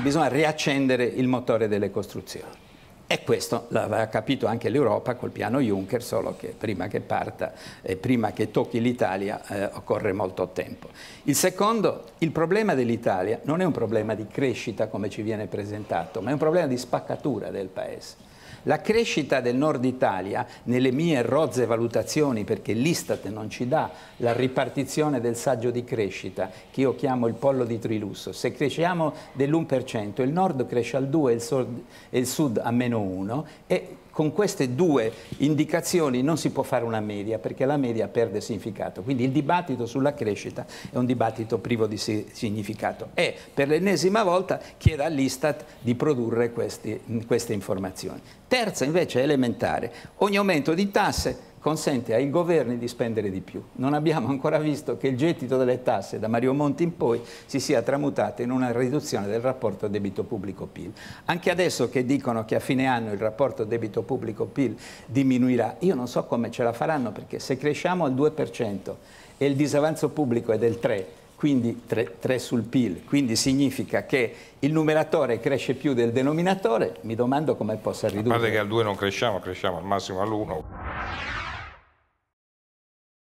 Bisogna riaccendere il motore delle costruzioni. E questo l'aveva capito anche l'Europa col piano Juncker, solo che prima che parta e prima che tocchi l'Italia eh, occorre molto tempo. Il secondo, il problema dell'Italia non è un problema di crescita come ci viene presentato, ma è un problema di spaccatura del Paese. La crescita del nord Italia, nelle mie rozze valutazioni, perché l'Istat non ci dà la ripartizione del saggio di crescita, che io chiamo il pollo di Trilusso, se cresciamo dell'1%, il nord cresce al 2% e il sud a meno 1%, e con queste due indicazioni non si può fare una media perché la media perde significato. Quindi il dibattito sulla crescita è un dibattito privo di significato e per l'ennesima volta chiede all'Istat di produrre questi, queste informazioni. Terza invece è elementare, ogni aumento di tasse consente ai governi di spendere di più. Non abbiamo ancora visto che il gettito delle tasse da Mario Monti in poi si sia tramutato in una riduzione del rapporto debito pubblico-PIL. Anche adesso che dicono che a fine anno il rapporto debito pubblico-PIL diminuirà, io non so come ce la faranno perché se cresciamo al 2% e il disavanzo pubblico è del 3%, quindi 3, sul PIL, quindi significa che il numeratore cresce più del denominatore, mi domando come possa ridurre. A parte che al 2 non cresciamo, cresciamo al massimo all'1.